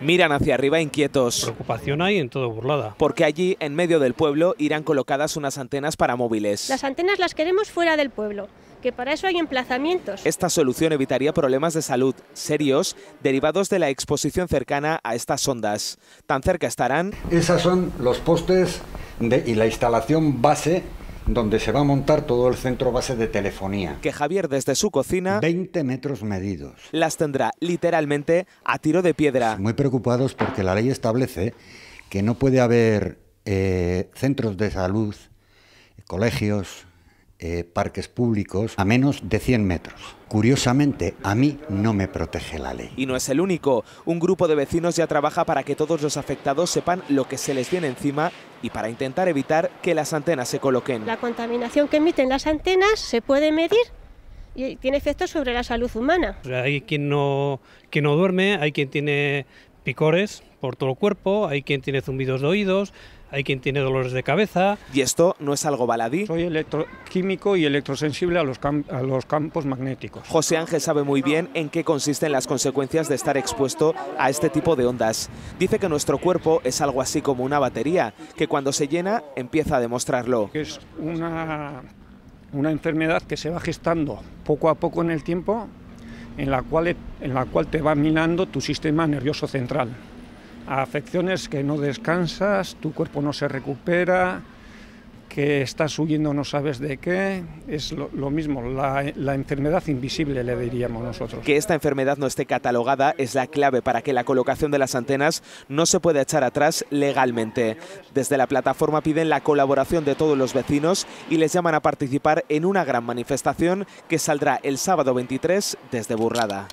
miran hacia arriba inquietos. Preocupación hay en todo Burlada. Porque allí, en medio del pueblo, irán colocadas unas antenas para móviles. Las antenas las queremos fuera del pueblo, que para eso hay emplazamientos. Esta solución evitaría problemas de salud serios derivados de la exposición cercana a estas ondas. Tan cerca estarán... Esas son los postes de, y la instalación base donde se va a montar todo el centro base de telefonía. Que Javier desde su cocina... 20 metros medidos. Las tendrá literalmente a tiro de piedra. Muy preocupados porque la ley establece que no puede haber eh, centros de salud, colegios, eh, parques públicos a menos de 100 metros. Curiosamente, a mí no me protege la ley. Y no es el único. Un grupo de vecinos ya trabaja para que todos los afectados sepan lo que se les viene encima y para intentar evitar que las antenas se coloquen. La contaminación que emiten las antenas se puede medir y tiene efectos sobre la salud humana. hay quien no, no duerme, hay quien tiene picores por todo el cuerpo, hay quien tiene zumbidos de oídos, hay quien tiene dolores de cabeza. Y esto no es algo baladí. Soy electroquímico y electrosensible a los, campos magnéticos. José Ángel sabe muy bien en qué consisten las consecuencias de estar expuesto a este tipo de ondas. Dice que nuestro cuerpo es algo así como una batería, que cuando se llena empieza a demostrarlo. Es una, una enfermedad que se va gestando poco a poco en el tiempo en la cual, en la cual te va minando tu sistema nervioso central. afecciones que no descansas, tu cuerpo no se recupera, que estás huyendo no sabes de qué, es lo, mismo, la, la, enfermedad invisible le diríamos nosotros. Que esta enfermedad no esté catalogada es la clave para que la colocación de las antenas no se pueda echar atrás legalmente. Desde la plataforma piden la colaboración de todos los vecinos y les llaman a participar en una gran manifestación que saldrá el sábado 23 desde Burrada.